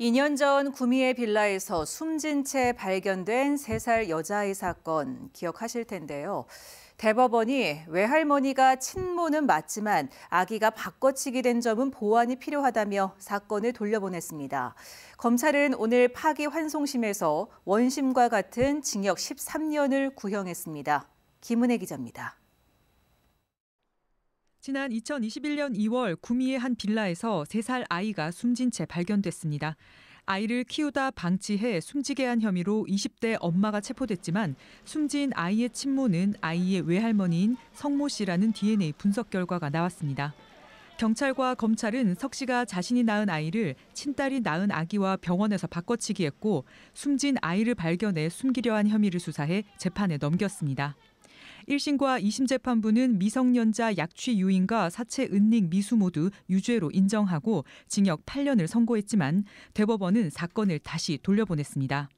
2년 전 구미의 빌라에서 숨진 채 발견된 3살 여자의 사건 기억하실 텐데요. 대법원이 외할머니가 친모는 맞지만 아기가 바꿔치기 된 점은 보완이 필요하다며 사건을 돌려보냈습니다. 검찰은 오늘 파기환송심에서 원심과 같은 징역 13년을 구형했습니다. 김은혜 기자입니다. 지난 2021년 2월 구미의 한 빌라에서 3살 아이가 숨진 채 발견됐습니다. 아이를 키우다 방치해 숨지게 한 혐의로 20대 엄마가 체포됐지만 숨진 아이의 친모는 아이의 외할머니인 성모 씨라는 DNA 분석 결과가 나왔습니다. 경찰과 검찰은 석 씨가 자신이 낳은 아이를 친딸이 낳은 아기와 병원에서 바꿔치기했고 숨진 아이를 발견해 숨기려 한 혐의를 수사해 재판에 넘겼습니다. 1심과 2심 재판부는 미성년자 약취 유인과 사체 은닉 미수 모두 유죄로 인정하고 징역 8년을 선고했지만 대법원은 사건을 다시 돌려보냈습니다.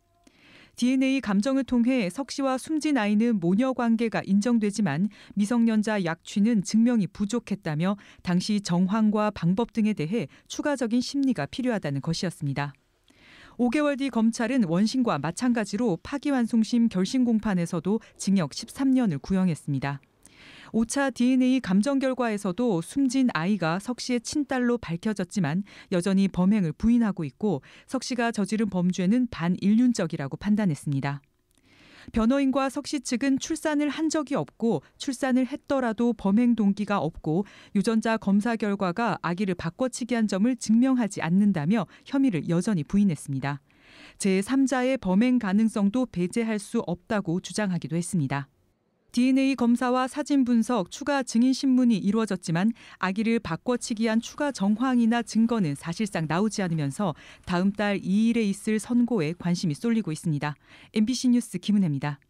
DNA 감정을 통해 석 씨와 숨진 아이는 모녀 관계가 인정되지만 미성년자 약취는 증명이 부족했다며 당시 정황과 방법 등에 대해 추가적인 심리가 필요하다는 것이었습니다. 5개월 뒤 검찰은 원심과 마찬가지로 파기환송심 결심 공판에서도 징역 13년을 구형했습니다. 5차 DNA 감정 결과에서도 숨진 아이가 석 씨의 친딸로 밝혀졌지만 여전히 범행을 부인하고 있고 석 씨가 저지른 범죄는 반인륜적이라고 판단했습니다. 변호인과 석씨 측은 출산을 한 적이 없고 출산을 했더라도 범행 동기가 없고 유전자 검사 결과가 아기를 바꿔치기한 점을 증명하지 않는다며 혐의를 여전히 부인했습니다. 제3자의 범행 가능성도 배제할 수 없다고 주장하기도 했습니다. DNA 검사와 사진 분석, 추가 증인 신문이 이루어졌지만 아기를 바꿔치기한 추가 정황이나 증거는 사실상 나오지 않으면서 다음 달 2일에 있을 선고에 관심이 쏠리고 있습니다. MBC 뉴스 김은혜입니다.